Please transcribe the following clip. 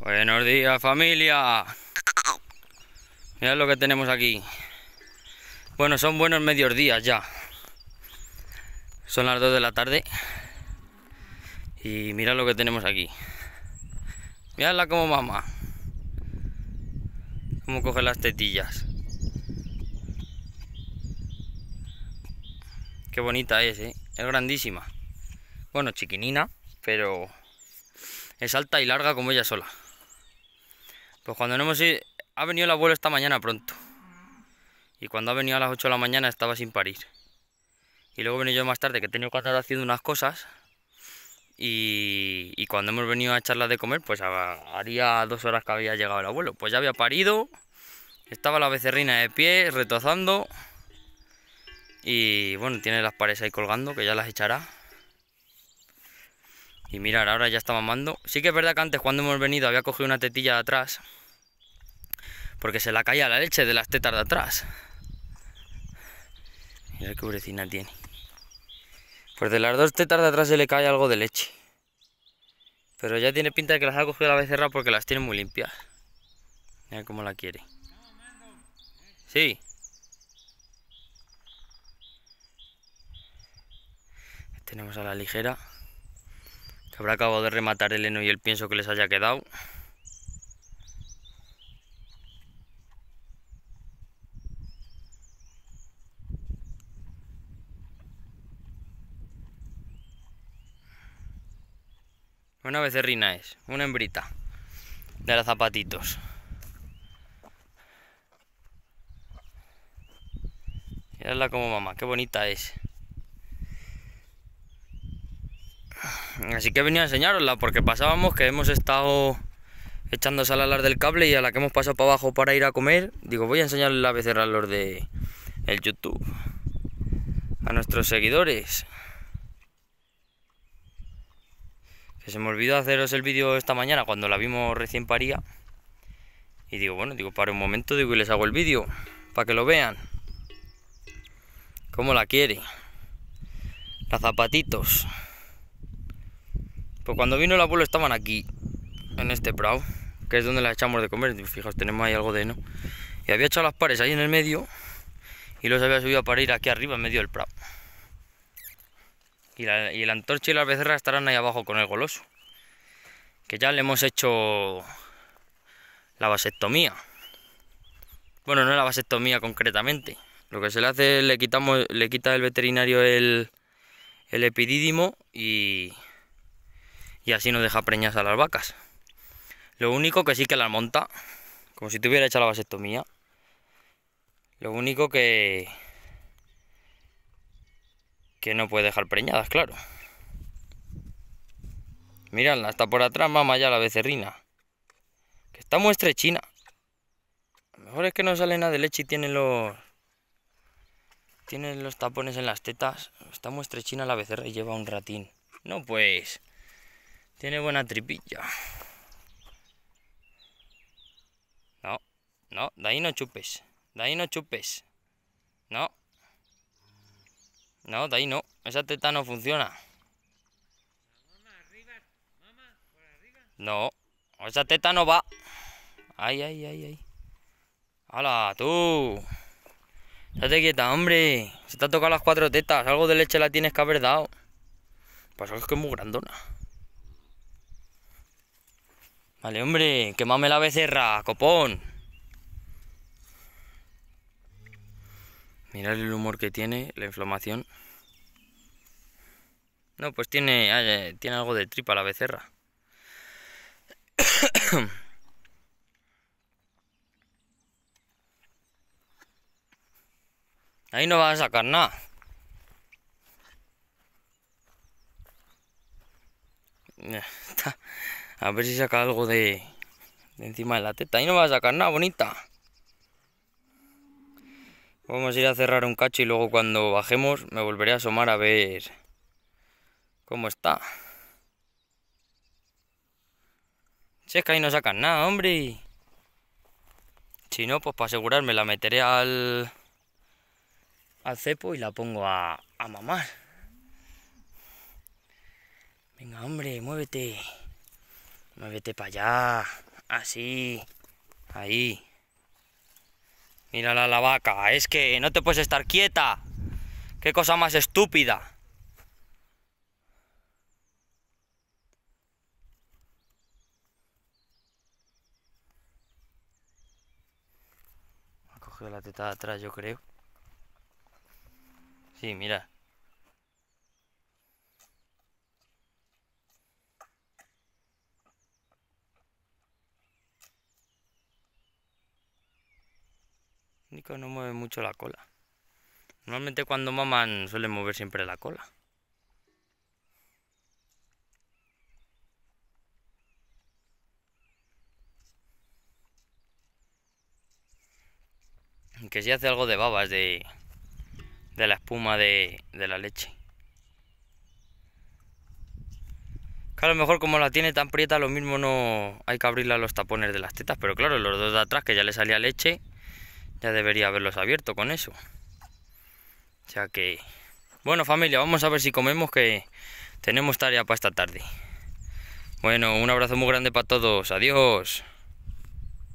Buenos días familia. Mirad lo que tenemos aquí. Bueno, son buenos medios ya. Son las 2 de la tarde. Y mirad lo que tenemos aquí. Miradla como mamá. como coge las tetillas. Qué bonita es, ¿eh? Es grandísima. Bueno, chiquinina, pero es alta y larga como ella sola. Pues cuando no hemos ido... Ha venido el abuelo esta mañana pronto. Y cuando ha venido a las 8 de la mañana estaba sin parir. Y luego he venido yo más tarde, que he tenido que estar haciendo unas cosas. Y, cuando hemos venido a echarlas de comer, pues haría dos horas que había llegado el abuelo. Pues ya había parido, estaba la becerrina de pie, retozando. Y bueno, tiene las paredes ahí colgando, que ya las echará. Y mirar, ahora ya está mamando. Sí que es verdad que antes cuando hemos venido había cogido una tetilla de atrás. Porque se la caía la leche de las tetas de atrás. Mira qué urecina tiene. Pues de las dos tetas de atrás se le cae algo de leche. Pero ya tiene pinta de que las ha cogido la becerra porque las tiene muy limpias. Mira cómo la quiere. Sí. Tenemos a la ligera que habrá acabado de rematar el heno y el pienso que les haya quedado. Una becerrina es, una hembrita de los zapatitos. la como mamá, qué bonita es. así que venía a enseñarosla porque pasábamos que hemos estado echándose al alar del cable y a la que hemos pasado para abajo para ir a comer, digo, voy a enseñarle la becerra a los de el YouTube, a nuestros seguidores. Que se me olvidó haceros el vídeo esta mañana cuando la vimos recién paría. Y digo, bueno, digo, para un momento, digo, y les hago el vídeo, para que lo vean. Cómo la quiere. Las zapatitos. Pues cuando vino el abuelo estaban aquí, en este prado, que es donde las echamos de comer. Fijaos, tenemos ahí algo de no. Y había echado las pares ahí en el medio y los había subido para ir aquí arriba, en medio del prado. Y la, antorcha y la becerras estarán ahí abajo con el goloso. Que ya le hemos hecho la vasectomía. Bueno, no la vasectomía concretamente. Lo que se le hace es le, quitamos, le quita el veterinario el, el epidídimo y y así no deja preñas a las vacas. Lo único que sí que las monta, como si tuviera hecha la vasectomía. Lo único que... que no puede dejar preñadas, claro. Miradla, está por atrás mamá, ya la becerrina. Que está muy estrechina. lo mejor es que no sale nada de leche y tiene los... Tiene los tapones en las tetas. Está muy estrechina la becerra y lleva un ratín. No pues... Tiene buena tripilla. No, no, de ahí no chupes. De ahí no chupes. No. No, de ahí no. Esa teta no funciona. No, esa teta no va. Ay, ay, ay, ay. ¡Hala, tú! te quieta, hombre. Se te han tocado las cuatro tetas. Algo de leche la tienes que haber dado. Pues es que es muy grandona. Vale, hombre, quemame la becerra, copón. Mirad el humor que tiene, la inflamación. No, pues tiene, eh, tiene algo de tripa la becerra. Ahí no va a sacar nada. Está, a ver si saca algo de, encima de la teta. Ahí no va a sacar nada, bonita. Vamos a ir a cerrar un cacho y luego cuando bajemos me volveré a asomar a ver cómo está. Si es que ahí no sacan nada, hombre. Si no, pues para asegurarme la meteré al, al cepo y la pongo a, a mamar. Venga, hombre, muévete. Muévete para allá. Así. Ahí. Mírala la vaca. Es que no te puedes estar quieta. Qué cosa más estúpida. Ha cogido la teta de atrás, yo creo. Sí, mira. no mueve mucho la cola. Normalmente cuando maman suelen mover siempre la cola. Aunque si hace algo de babas de, de la espuma de, la leche. a lo mejor como la tiene tan prieta, lo mismo no hay que abrirla los tapones de las tetas, pero claro, los dos de atrás que ya le salía leche, ya debería haberlos abierto con eso. ya que... Bueno familia, vamos a ver si comemos que tenemos tarea para esta tarde. Bueno, un abrazo muy grande para todos. Adiós.